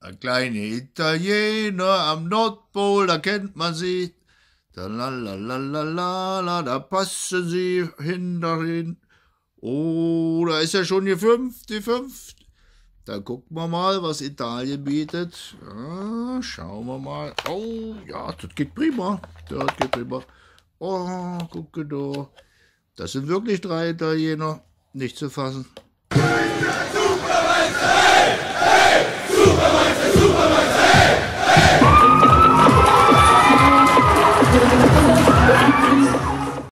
Ein kleiner Italiener am Nordpol, da kennt man sie. Da la la la la la la, da passen sie hin dahin. Oh, da ist ja schon die fünf, die fünf. Da gucken wir mal, was Italien bietet. Ja, schauen wir mal. Oh, ja, das geht prima. Das geht prima. Oh, gucke da. Das sind wirklich drei Italiener. Nicht zu fassen.